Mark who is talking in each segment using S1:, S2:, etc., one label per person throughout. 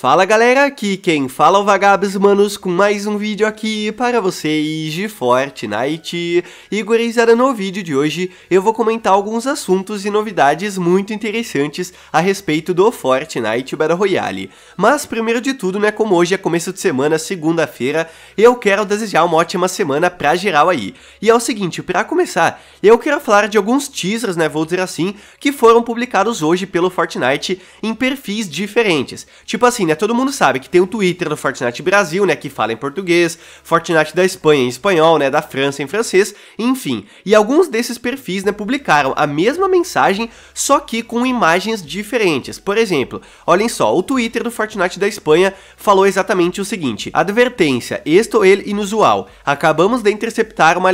S1: Fala galera, aqui quem fala é o Vagabos Manos com mais um vídeo aqui para vocês de Fortnite. E gurizada, no vídeo de hoje eu vou comentar alguns assuntos e novidades muito interessantes a respeito do Fortnite Battle Royale. Mas primeiro de tudo, né, como hoje é começo de semana, segunda-feira, eu quero desejar uma ótima semana pra geral aí. E é o seguinte, para começar, eu quero falar de alguns teasers, né, vou dizer assim, que foram publicados hoje pelo Fortnite em perfis diferentes. Tipo assim, né? Todo mundo sabe que tem o um Twitter do Fortnite Brasil, né? Que fala em português, Fortnite da Espanha em espanhol, né? Da França em francês, enfim. E alguns desses perfis, né? Publicaram a mesma mensagem, só que com imagens diferentes. Por exemplo, olhem só, o Twitter do Fortnite da Espanha falou exatamente o seguinte: Advertência, isto é inusual. Acabamos de interceptar uma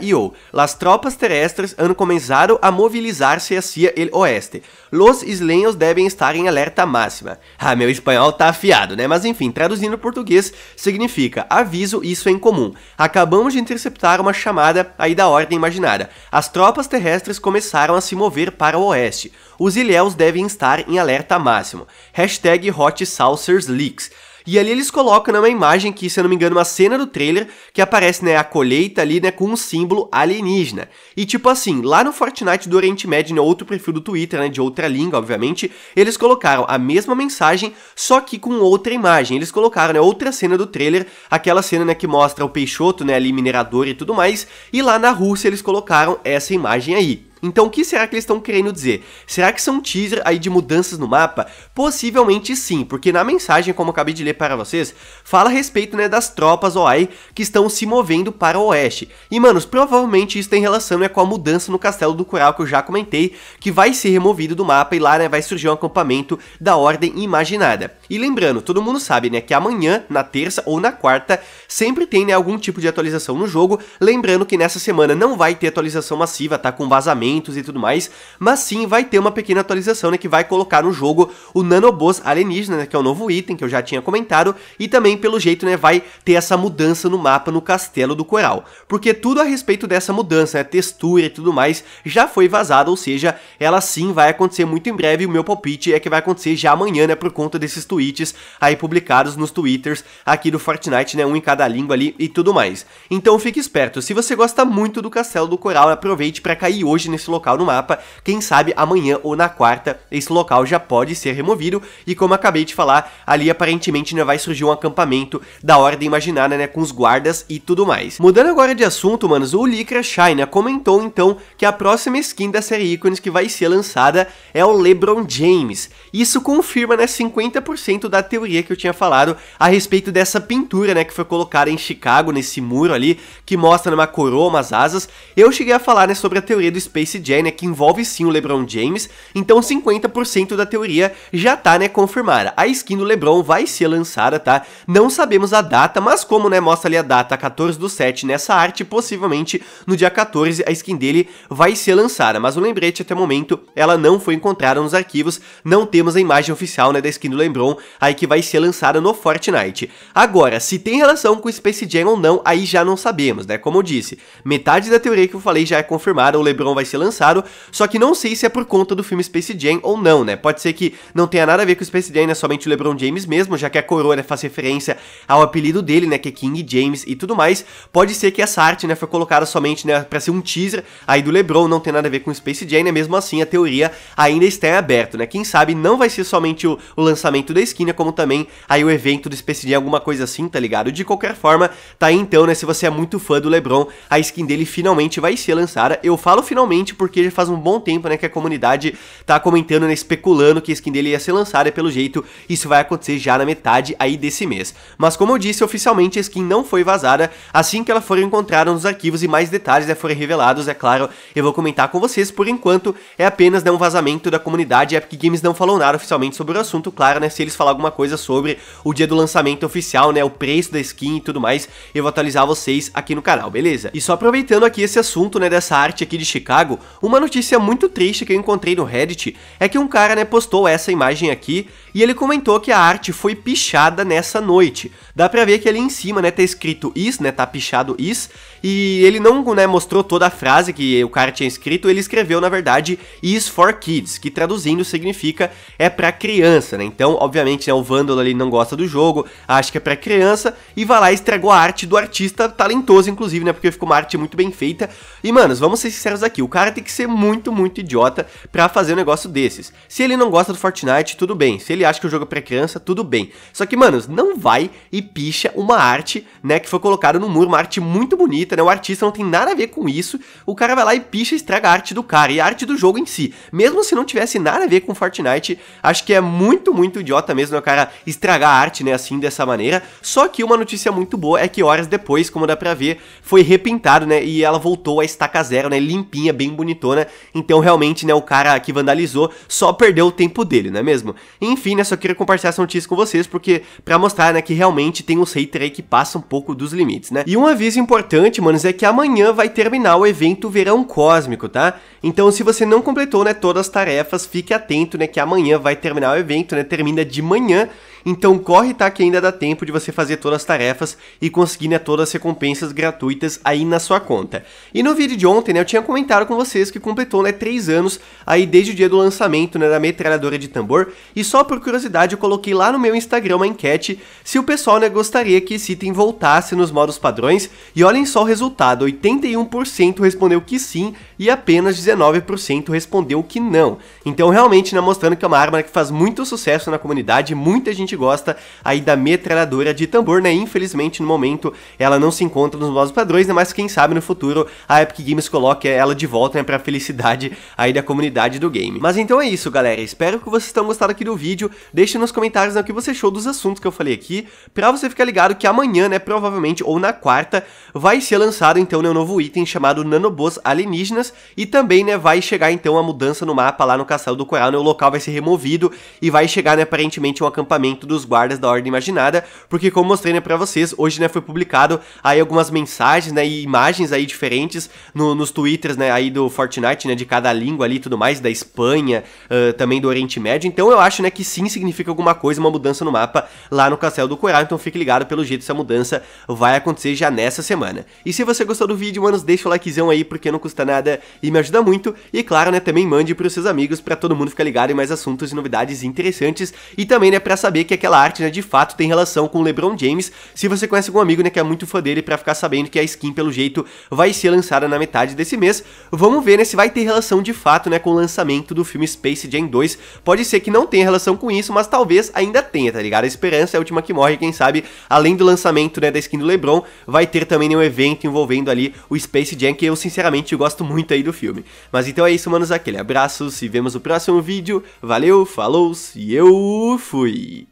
S1: e ou. Las tropas terrestres han comenzado a mobilizar-se hacia el oeste. Los isleños devem estar em alerta máxima. Ah, meu espanhol tá afiado, né? Mas enfim, traduzindo para português, significa aviso, isso é incomum. Acabamos de interceptar uma chamada aí da ordem imaginada. As tropas terrestres começaram a se mover para o oeste. Os ilhéus devem estar em alerta máximo. Hashtag Hot Saucers Leaks. E ali eles colocam né, uma imagem que, se eu não me engano, uma cena do trailer que aparece, né, a colheita ali, né, com um símbolo alienígena. E tipo assim, lá no Fortnite do Oriente Médio, né, outro perfil do Twitter, né, de outra língua, obviamente, eles colocaram a mesma mensagem, só que com outra imagem. Eles colocaram, né, outra cena do trailer, aquela cena, né, que mostra o Peixoto, né, ali minerador e tudo mais, e lá na Rússia eles colocaram essa imagem aí. Então o que será que eles estão querendo dizer? Será que são um teaser aí de mudanças no mapa? Possivelmente sim, porque na mensagem, como eu acabei de ler para vocês, fala a respeito né, das tropas OAI que estão se movendo para o oeste. E manos, provavelmente isso tem relação né, com a mudança no castelo do Coral que eu já comentei, que vai ser removido do mapa e lá né, vai surgir um acampamento da Ordem Imaginada. E lembrando, todo mundo sabe né, que amanhã, na terça ou na quarta, sempre tem né, algum tipo de atualização no jogo, lembrando que nessa semana não vai ter atualização massiva, tá com vazamento equipamentos e tudo mais, mas sim vai ter uma pequena atualização, né, que vai colocar no jogo o Nanoboss Alienígena, né, que é o novo item que eu já tinha comentado, e também, pelo jeito, né, vai ter essa mudança no mapa no Castelo do Coral, porque tudo a respeito dessa mudança, né, textura e tudo mais, já foi vazado, ou seja, ela sim vai acontecer muito em breve, o meu palpite é que vai acontecer já amanhã, né, por conta desses tweets aí publicados nos twitters aqui do Fortnite, né, um em cada língua ali e tudo mais. Então fique esperto, se você gosta muito do Castelo do Coral, aproveite para cair hoje nesse esse local no mapa. Quem sabe amanhã ou na quarta esse local já pode ser removido. E como acabei de falar, ali aparentemente ainda vai surgir um acampamento da ordem imaginada, né? Com os guardas e tudo mais. Mudando agora de assunto, manos, o Lycra China né, comentou então que a próxima skin da série Ícones que vai ser lançada é o LeBron James. Isso confirma, né, 50% da teoria que eu tinha falado a respeito dessa pintura, né, que foi colocada em Chicago, nesse muro ali, que mostra né, uma coroa, umas asas. Eu cheguei a falar, né, sobre a teoria do Space Space Jam, né, que envolve sim o LeBron James, então 50% da teoria já tá, né, confirmada. A skin do LeBron vai ser lançada, tá? Não sabemos a data, mas como, né, mostra ali a data 14 do 7 nessa arte, possivelmente no dia 14 a skin dele vai ser lançada, mas o lembrete até o momento ela não foi encontrada nos arquivos, não temos a imagem oficial, né, da skin do LeBron aí que vai ser lançada no Fortnite. Agora, se tem relação com o Space Jam ou não, aí já não sabemos, né? Como eu disse, metade da teoria que eu falei já é confirmada, o LeBron vai ser ser lançado, só que não sei se é por conta do filme Space Jam ou não, né? Pode ser que não tenha nada a ver com o Space Jam, né? Somente o LeBron James mesmo, já que a coroa né, faz referência ao apelido dele, né? Que é King James e tudo mais. Pode ser que essa arte, né? Foi colocada somente, né? Pra ser um teaser aí do LeBron, não tem nada a ver com o Space Jam, né? Mesmo assim, a teoria ainda está em aberto, né? Quem sabe não vai ser somente o, o lançamento da skin, né? Como também aí o evento do Space Jam, alguma coisa assim, tá ligado? De qualquer forma, tá aí então, né? Se você é muito fã do LeBron, a skin dele finalmente vai ser lançada. Eu falo finalmente principalmente porque já faz um bom tempo, né, que a comunidade tá comentando, né, especulando que a skin dele ia ser lançada, e pelo jeito isso vai acontecer já na metade aí desse mês. Mas como eu disse, oficialmente a skin não foi vazada, assim que ela for encontrada nos arquivos e mais detalhes né, forem revelados, é claro, eu vou comentar com vocês, por enquanto é apenas né, um vazamento da comunidade, a Epic Games não falou nada oficialmente sobre o assunto, claro, né, se eles falar alguma coisa sobre o dia do lançamento oficial, né, o preço da skin e tudo mais, eu vou atualizar vocês aqui no canal, beleza? E só aproveitando aqui esse assunto, né, dessa arte aqui de Chicago, uma notícia muito triste que eu encontrei no Reddit é que um cara né, postou essa imagem aqui e ele comentou que a arte foi pichada nessa noite. Dá pra ver que ali em cima né, tá escrito is, né, tá pichado is, e ele não né, mostrou toda a frase que o cara tinha escrito, ele escreveu na verdade is for kids, que traduzindo significa é pra criança, né? Então, obviamente, né, o vândalo ali não gosta do jogo, acha que é pra criança e vai lá e estragou a arte do artista talentoso, inclusive, né? Porque ficou uma arte muito bem feita. E, manos, vamos ser sinceros aqui, o cara tem que ser muito, muito idiota para fazer um negócio desses. Se ele não gosta do Fortnite, tudo bem. Se ele acha que o jogo é pra criança, tudo bem. Só que, manos, não vai e picha uma arte, né, que foi colocada no muro, uma arte muito bonita, né? O artista não tem nada a ver com isso. O cara vai lá e picha e estraga a arte do cara e a arte do jogo em si. Mesmo se não tivesse nada a ver com Fortnite, acho que é muito, muito idiota mesmo né, o cara estragar a arte, né, assim, dessa maneira. Só que uma notícia muito boa é que horas depois, como dá pra ver, foi repintado, né, e ela voltou a estaca zero, né, limpinha, bem bem bonitona. Então, realmente, né, o cara que vandalizou só perdeu o tempo dele, não é mesmo? Enfim, né, só queria compartilhar essa notícia com vocês, porque para mostrar, né, que realmente tem uns haters aí que passam um pouco dos limites, né? E um aviso importante, manos, é que amanhã vai terminar o evento Verão Cósmico, tá? Então, se você não completou, né, todas as tarefas, fique atento, né, que amanhã vai terminar o evento, né, termina de manhã. Então corre, tá? Que ainda dá tempo de você fazer todas as tarefas e conseguir né, todas as recompensas gratuitas aí na sua conta. E no vídeo de ontem, né, eu tinha comentado com vocês que completou né, 3 anos aí desde o dia do lançamento né, da metralhadora de tambor. E só por curiosidade, eu coloquei lá no meu Instagram uma enquete se o pessoal né, gostaria que esse item voltasse nos modos padrões. E olhem só o resultado: 81% respondeu que sim e apenas 19% respondeu que não. Então realmente, né, mostrando que é uma arma que faz muito sucesso na comunidade, muita gente gosta aí da metralhadora de tambor, né? Infelizmente, no momento, ela não se encontra nos nossos padrões, né? Mas quem sabe no futuro a Epic Games coloque ela de volta, né? Pra felicidade aí da comunidade do game. Mas então é isso, galera. Espero que vocês tenham gostado aqui do vídeo. Deixe nos comentários né, o que você achou dos assuntos que eu falei aqui, pra você ficar ligado que amanhã, né? Provavelmente, ou na quarta, vai ser lançado, então, né? Um novo item chamado nanobos Alienígenas e também, né? Vai chegar, então, a mudança no mapa lá no Castelo do Coral, né? O local vai ser removido e vai chegar, né? Aparentemente, um acampamento dos guardas da Ordem Imaginada, porque como mostrei né, para vocês, hoje né, foi publicado aí algumas mensagens né, e imagens aí diferentes no, nos twitters né, aí do Fortnite, né, de cada língua ali e tudo mais, da Espanha, uh, também do Oriente Médio, então eu acho né, que sim significa alguma coisa, uma mudança no mapa lá no Castelo do Coral, então fique ligado, pelo jeito essa mudança vai acontecer já nessa semana. E se você gostou do vídeo, manos, deixa o likezão aí, porque não custa nada e me ajuda muito, e claro, né, também mande pros seus amigos para todo mundo ficar ligado em mais assuntos e novidades interessantes, e também né, para saber que aquela arte né, de fato tem relação com o LeBron James. Se você conhece algum amigo né, que é muito fã dele para ficar sabendo que a skin, pelo jeito, vai ser lançada na metade desse mês, vamos ver né, se vai ter relação de fato né, com o lançamento do filme Space Jam 2. Pode ser que não tenha relação com isso, mas talvez ainda tenha, tá ligado? A esperança é a última que morre, quem sabe, além do lançamento né, da skin do LeBron, vai ter também né, um evento envolvendo ali o Space Jam, que eu sinceramente gosto muito aí do filme. Mas então é isso, manos, aquele abraço, se vemos no próximo vídeo, valeu, falou e eu fui!